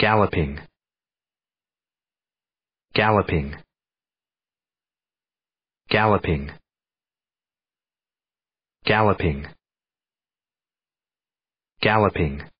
galloping, galloping, galloping, galloping, galloping.